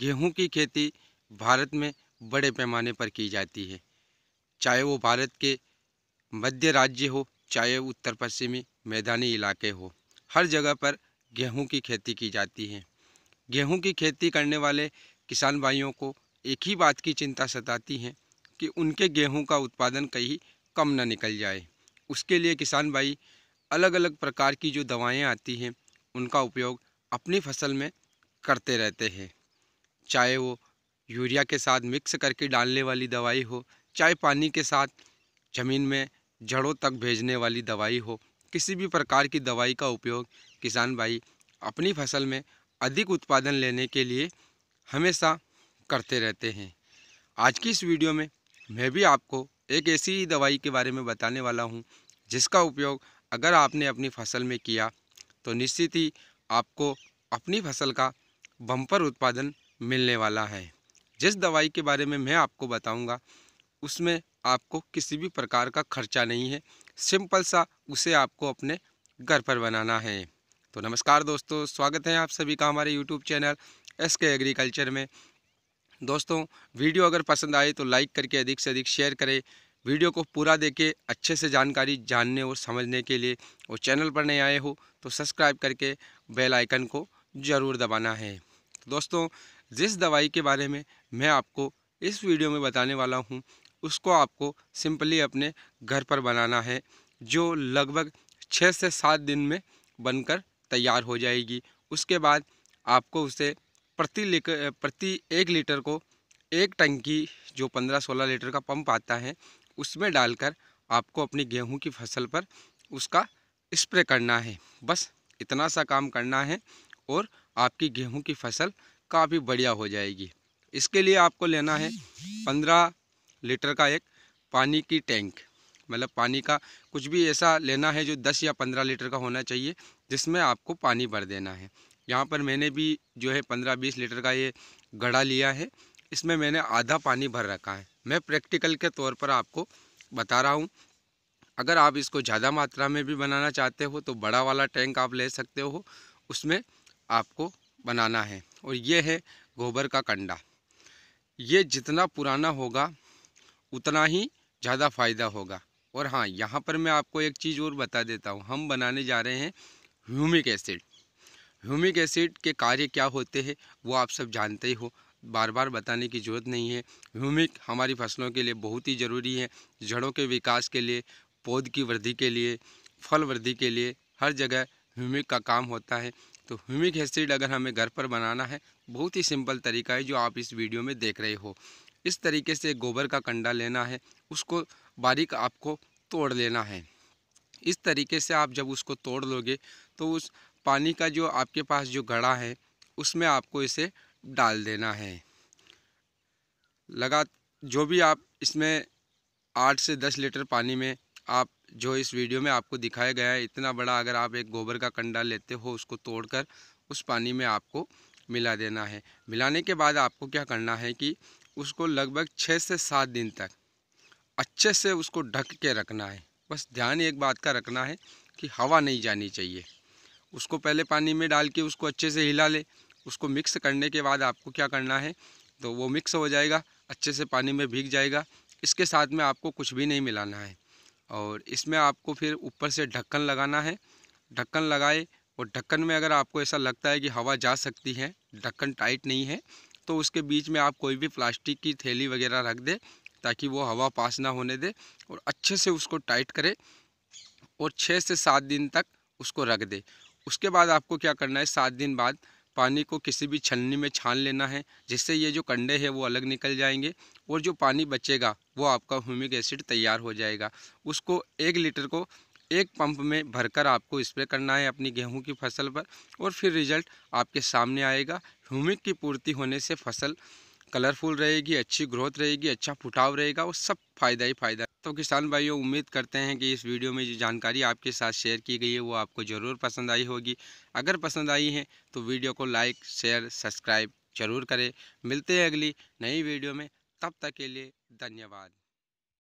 गेहूं की खेती भारत में बड़े पैमाने पर की जाती है चाहे वो भारत के मध्य राज्य हो चाहे उत्तर पश्चिमी मैदानी इलाके हो हर जगह पर गेहूं की खेती की जाती है गेहूं की खेती करने वाले किसान भाइयों को एक ही बात की चिंता सताती है कि उनके गेहूं का उत्पादन कहीं कम ना निकल जाए उसके लिए किसान भाई अलग अलग प्रकार की जो दवाएं आती हैं उनका उपयोग अपनी फसल में करते रहते हैं चाहे वो यूरिया के साथ मिक्स करके डालने वाली दवाई हो चाहे पानी के साथ ज़मीन में जड़ों तक भेजने वाली दवाई हो किसी भी प्रकार की दवाई का उपयोग किसान भाई अपनी फसल में अधिक उत्पादन लेने के लिए हमेशा करते रहते हैं आज की इस वीडियो में मैं भी आपको एक ऐसी दवाई के बारे में बताने वाला हूँ जिसका उपयोग अगर आपने अपनी फसल में किया तो निश्चित ही आपको अपनी फसल का बम्पर उत्पादन मिलने वाला है जिस दवाई के बारे में मैं आपको बताऊंगा उसमें आपको किसी भी प्रकार का खर्चा नहीं है सिंपल सा उसे आपको अपने घर पर बनाना है तो नमस्कार दोस्तों स्वागत है आप सभी का हमारे YouTube channel S K Agriculture में दोस्तों वीडियो अगर पसंद आए तो लाइक करके अधिक से अधिक शेयर करें वीडियो को पूरा देखे अच्छे से जानकारी जानने और समझने के लिए और चैनल पर नए आए हो तो सब्सक्राइब करके बेल आइकन को ज़रूर दबाना है तो दोस्तों जिस दवाई के बारे में मैं आपको इस वीडियो में बताने वाला हूँ उसको आपको सिंपली अपने घर पर बनाना है जो लगभग छः से सात दिन में बनकर तैयार हो जाएगी उसके बाद आपको उसे प्रति लीटर प्रति एक लीटर को एक टंकी जो पंद्रह सोलह लीटर का पंप आता है उसमें डालकर आपको अपनी गेहूं की फसल पर उसका स्प्रे करना है बस इतना सा काम करना है और आपकी गेहूं की फसल काफ़ी बढ़िया हो जाएगी इसके लिए आपको लेना है पंद्रह लीटर का एक पानी की टैंक मतलब पानी का कुछ भी ऐसा लेना है जो दस या पंद्रह लीटर का होना चाहिए जिसमें आपको पानी भर देना है यहाँ पर मैंने भी जो है पंद्रह बीस लीटर का ये गड़ा लिया है इसमें मैंने आधा पानी भर रखा है मैं प्रैक्टिकल के तौर पर आपको बता रहा हूँ अगर आप इसको ज़्यादा मात्रा में भी बनाना चाहते हो तो बड़ा वाला टैंक आप ले सकते हो उसमें आपको बनाना है और ये है गोबर का कंडा ये जितना पुराना होगा उतना ही ज़्यादा फ़ायदा होगा और हाँ यहाँ पर मैं आपको एक चीज़ और बता देता हूँ हम बनाने जा रहे हैं ह्यूमिक एसिड ह्यूमिक एसिड के कार्य क्या होते हैं वो आप सब जानते ही हो बार बार बताने की ज़रूरत नहीं है ह्यूमिक हमारी फसलों के लिए बहुत ही ज़रूरी है जड़ों के विकास के लिए पौध की वृद्धि के लिए फल वृद्धि के लिए हर जगह ह्यूमिक का काम होता है तो ह्यूमिक एसिड अगर हमें घर पर बनाना है बहुत ही सिंपल तरीका है जो आप इस वीडियो में देख रहे हो इस तरीके से गोबर का कंडा लेना है उसको बारीक आपको तोड़ लेना है इस तरीके से आप जब उसको तोड़ लोगे तो उस पानी का जो आपके पास जो घड़ा है उसमें आपको इसे डाल देना है लगा जो भी आप इसमें आठ से दस लीटर पानी में आप जो इस वीडियो में आपको दिखाया गया है इतना बड़ा अगर आप एक गोबर का कंडा लेते हो उसको तोड़कर उस पानी में आपको मिला देना है मिलाने के बाद आपको क्या करना है कि उसको लगभग छः से सात दिन तक अच्छे से उसको ढक के रखना है बस ध्यान एक बात का रखना है कि हवा नहीं जानी चाहिए उसको पहले पानी में डाल के उसको अच्छे से हिला ले उसको मिक्स करने के बाद आपको क्या करना है तो वो मिक्स हो जाएगा अच्छे से पानी में भीग जाएगा इसके साथ में आपको कुछ भी नहीं मिलाना है और इसमें आपको फिर ऊपर से ढक्कन लगाना है ढक्कन लगाए और ढक्कन में अगर आपको ऐसा लगता है कि हवा जा सकती है ढक्कन टाइट नहीं है तो उसके बीच में आप कोई भी प्लास्टिक की थैली वगैरह रख दे ताकि वो हवा पास ना होने दे और अच्छे से उसको टाइट करे और छः से सात दिन तक उसको रख दे उसके बाद आपको क्या करना है सात दिन बाद पानी को किसी भी छलनी में छान लेना है जिससे ये जो कंडे हैं वो अलग निकल जाएंगे और जो पानी बचेगा वो आपका ह्यूमिक एसिड तैयार हो जाएगा उसको एक लीटर को एक पंप में भरकर आपको स्प्रे करना है अपनी गेहूं की फसल पर और फिर रिजल्ट आपके सामने आएगा ह्यूमिक की पूर्ति होने से फसल कलरफुल रहेगी अच्छी ग्रोथ रहेगी अच्छा फुटाव रहेगा वो सब फ़ायदा ही फ़ायदा तो किसान भाइयों उम्मीद करते हैं कि इस वीडियो में जो जानकारी आपके साथ शेयर की गई है वो आपको ज़रूर पसंद आई होगी अगर पसंद आई है तो वीडियो को लाइक शेयर सब्सक्राइब जरूर करें मिलते हैं अगली नई वीडियो में तब तक के लिए धन्यवाद